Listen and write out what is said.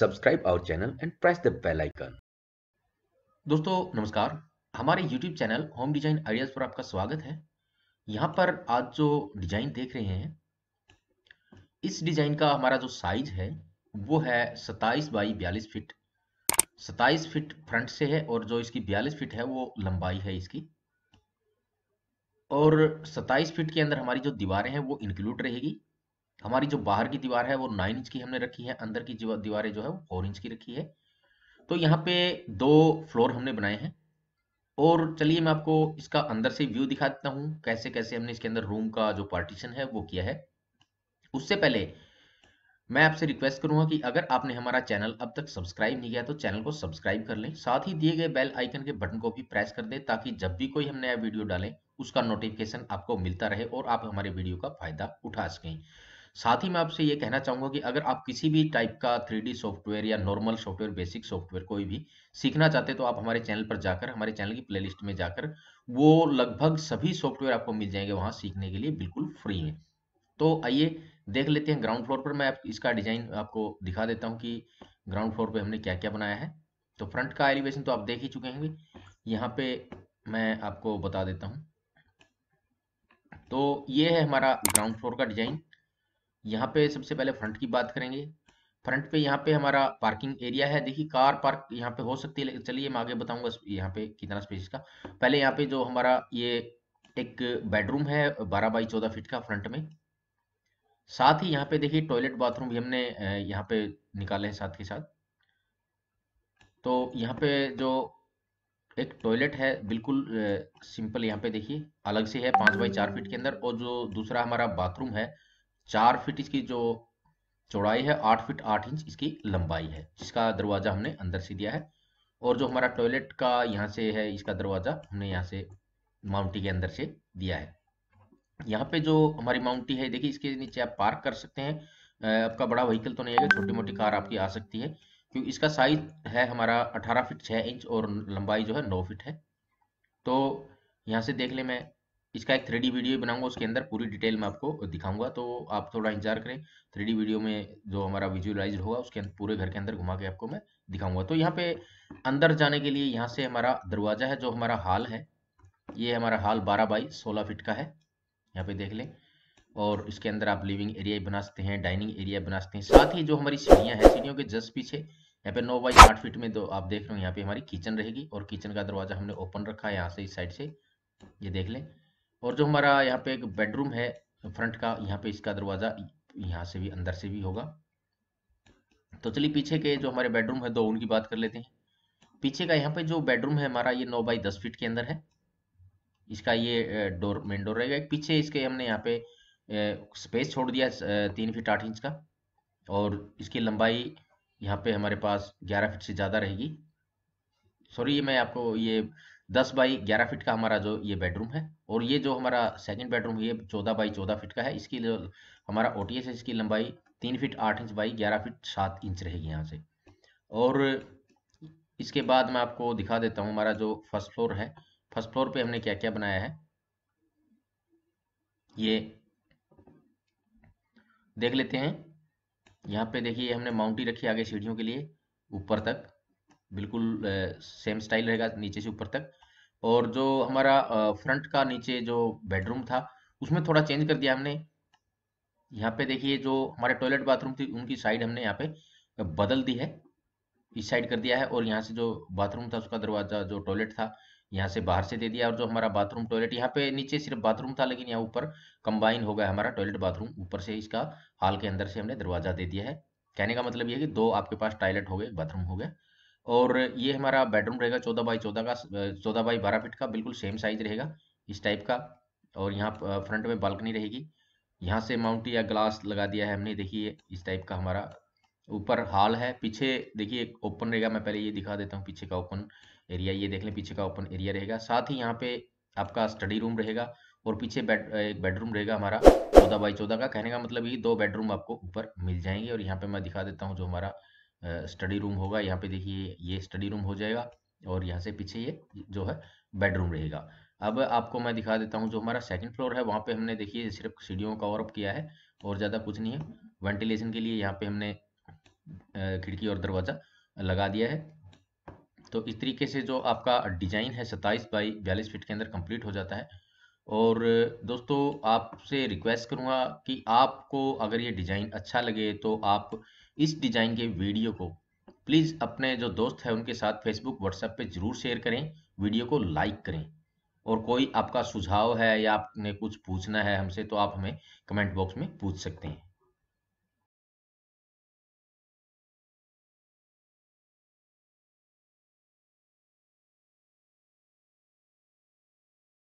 subscribe our channel and press the bell icon दोस्तों नमस्कार हमारे YouTube channel home design ideas पर आपका स्वागत है यहाँ पर आज जो डिजाइन देख रहे हैं इस डिजाइन का हमारा जो साइज है वो है 27 बाई 42 फिट 27 फिट फ्रंट से है और जो इसकी 42 फिट है वो लंबाई है इसकी और 27 फिट के अंदर हमारी जो दीवारें हैं वो इंक्लूड रहेगी हमारी जो बाहर की दीवार है वो नाइन इंच की हमने रखी है अंदर की दीवारें जो है वो फोर इंच की रखी है तो यहाँ पे दो फ्लोर हमने बनाए हैं और चलिए मैं आपको इसका अंदर से व्यू दिखा देता हूँ कैसे कैसे हमने इसके अंदर रूम का जो पार्टीशन है वो किया है उससे पहले मैं आपसे रिक्वेस्ट करूंगा कि अगर आपने हमारा चैनल अब तक सब्सक्राइब नहीं किया तो चैनल को सब्सक्राइब कर लें साथ ही दिए गए बेल आइकन के बटन को भी प्रेस कर दें ताकि जब भी कोई हम नया वीडियो डालें उसका नोटिफिकेशन आपको मिलता रहे और आप हमारे वीडियो का फायदा उठा सकें साथ ही मैं आपसे ये कहना चाहूंगा कि अगर आप किसी भी टाइप का थ्री सॉफ्टवेयर या नॉर्मल सॉफ्टवेयर बेसिक सॉफ्टवेयर कोई भी सीखना चाहते तो आप हमारे चैनल पर जाकर हमारे चैनल की प्लेलिस्ट में जाकर वो लगभग सभी सॉफ्टवेयर आपको मिल जाएंगे वहां सीखने के लिए बिल्कुल फ्री में तो आइए देख लेते हैं ग्राउंड फ्लोर पर मैं इसका डिजाइन आपको दिखा देता हूँ कि ग्राउंड फ्लोर पर हमने क्या क्या बनाया है तो फ्रंट का एलिवेशन तो आप देख ही चुके होंगे यहाँ पे मैं आपको बता देता हूँ तो ये है हमारा ग्राउंड फ्लोर का डिजाइन यहाँ पे सबसे पहले फ्रंट की बात करेंगे फ्रंट पे यहाँ पे हमारा पार्किंग एरिया है देखिए कार पार्क यहाँ पे हो सकती है चलिए मैं आगे बताऊंगा यहाँ पे कितना स्पेस का पहले यहाँ पे जो हमारा ये एक बेडरूम है बारह बाई चौदह फीट का फ्रंट में साथ ही यहाँ पे देखिए टॉयलेट बाथरूम भी हमने यहाँ पे निकाले हैं साथ के साथ तो यहाँ पे जो एक टॉयलेट है बिल्कुल सिंपल यहाँ पे देखिए अलग से है पांच बाई चार फीट के अंदर और जो दूसरा हमारा बाथरूम है चार फीट इसकी जो चौड़ाई है आठ फीट आठ इंच इसकी लंबाई है जिसका दरवाज़ा हमने अंदर से दिया है और जो हमारा टॉयलेट का यहाँ से है इसका दरवाज़ा हमने यहाँ से माउंटी के अंदर से दिया है यहाँ पे जो हमारी माउंटी है देखिए इसके नीचे आप पार्क कर सकते हैं आपका बड़ा व्हीकल तो नहीं आएगा छोटी मोटी कार आपकी आ सकती है क्योंकि इसका साइज है हमारा 18 फीट 6 इंच और लंबाई जो है 9 फीट है तो यहाँ से देख ले मैं इसका एक थ्री वीडियो बनाऊंगा उसके अंदर पूरी डिटेल में आपको दिखाऊंगा तो आप थोड़ा इंतजार करें थ्री वीडियो में जो हमारा विजुअलाइज होगा उसके अंदर पूरे घर के अंदर घुमा के आपको मैं दिखाऊंगा तो यहाँ पे अंदर जाने के लिए यहाँ से हमारा दरवाजा है जो हमारा हाल है ये हमारा हाल बारह बाई सोलह फिट का है यहाँ पे देख लें और इसके अंदर आप लिविंग एरिया बना सकते हैं डाइनिंग एरिया बना सकते हैं साथ ही जो हमारी सीढ़ियाँ हैं सीढ़ियों के जस्ट पीछे यहाँ पे नौ बाई आठ फीट में दो आप देख रहे हो यहाँ पे हमारी किचन रहेगी और किचन का दरवाजा हमने ओपन रखा है यहाँ से इस साइड से ये देख लें और जो हमारा यहाँ पे एक बेडरूम है फ्रंट का यहाँ पे इसका दरवाज़ा यहाँ से भी अंदर से भी होगा तो चलिए पीछे के जो हमारे बेडरूम है दो उनकी बात कर लेते हैं पीछे का यहाँ पे जो बेडरूम है हमारा ये नौ बाई दस फीट के अंदर है इसका ये डोर मेन डोर रहेगा पीछे इसके हमने यहाँ पे स्पेस छोड़ दिया तीन फीट आठ इंच का और इसकी लंबाई यहाँ पे हमारे पास ग्यारह फीट से ज़्यादा रहेगी सॉरी ये मैं आपको ये दस बाई ग्यारह फीट का हमारा जो ये बेडरूम है और ये जो हमारा सेकंड बेडरूम ये चौदह बाई चौदह फिट का है इसकी जो हमारा ओ है इसकी लंबाई तीन फिट आठ इंच बाई ग्यारह फिट सात इंच रहेगी यहाँ से और इसके बाद मैं आपको दिखा देता हूँ हमारा जो फर्स्ट फ्लोर है फर्स्ट फ्लोर पे हमने क्या क्या बनाया है ये देख लेते हैं यहाँ पे देखिए हमने माउंटी रखी आगे सीढ़ियों के लिए ऊपर तक बिल्कुल सेम स्टाइल रहेगा नीचे से ऊपर तक और जो हमारा फ्रंट का नीचे जो बेडरूम था उसमें थोड़ा चेंज कर दिया हमने यहाँ पे देखिए जो हमारे टॉयलेट बाथरूम थी उनकी साइड हमने यहाँ पे बदल दी है इस साइड कर दिया है और यहाँ से जो बाथरूम था उसका दरवाजा जो टॉयलेट था यहाँ से बाहर से दे दिया और जो हमारा बाथरूम टॉयलेट यहाँ पे नीचे सिर्फ बाथरूम था लेकिन यहाँ ऊपर कंबाइन हो गया हमारा टॉयलेट बाथरूम ऊपर से इसका हाल के अंदर से हमने दरवाजा दे दिया है कहने का मतलब यह है कि दो आपके पास टॉयलेट हो गए बाथरूम हो गए और ये हमारा बेडरूम रहेगा चौदह बाई चौदह का चौदह बाई बारह फिट का बिल्कुल सेम साइज रहेगा इस टाइप का और यहाँ फ्रंट में बालकनी रहेगी यहाँ से माउंट या ग्लास लगा दिया है हमने देखिए इस टाइप का हमारा ऊपर हॉल है पीछे देखिए ओपन रहेगा मैं पहले ये दिखा देता हूँ पीछे का ओपन एरिया ये देख लें पीछे का ओपन एरिया रहेगा साथ ही यहाँ पे आपका स्टडी रूम रहेगा और पीछे बेड एक बेडरूम रहेगा हमारा चौदह बाई चौदह का कहने का मतलब ये दो बेडरूम आपको ऊपर मिल जाएंगे और यहाँ पे मैं दिखा देता हूँ जो हमारा स्टडी रूम होगा यहाँ पे देखिए ये स्टडी रूम हो जाएगा और यहाँ से पीछे ये जो है बेडरूम रहेगा अब आपको मैं दिखा देता हूँ जो हमारा सेकंड फ्लोर है वहाँ पे हमने देखिए सिर्फ सीढ़ियों का कवर अप किया है और ज़्यादा कुछ नहीं है वेंटिलेशन के लिए यहाँ पे हमने खिड़की और दरवाज़ा लगा दिया है तो इस तरीके से जो आपका डिजाइन है सत्ताईस बाई बयालीस फिट के अंदर कंप्लीट हो जाता है और दोस्तों आपसे रिक्वेस्ट करूँगा कि आपको अगर ये डिज़ाइन अच्छा लगे तो आप इस डिज़ाइन के वीडियो को प्लीज़ अपने जो दोस्त हैं उनके साथ फेसबुक व्हाट्सएप पे ज़रूर शेयर करें वीडियो को लाइक करें और कोई आपका सुझाव है या आपने कुछ पूछना है हमसे तो आप हमें कमेंट बॉक्स में पूछ सकते हैं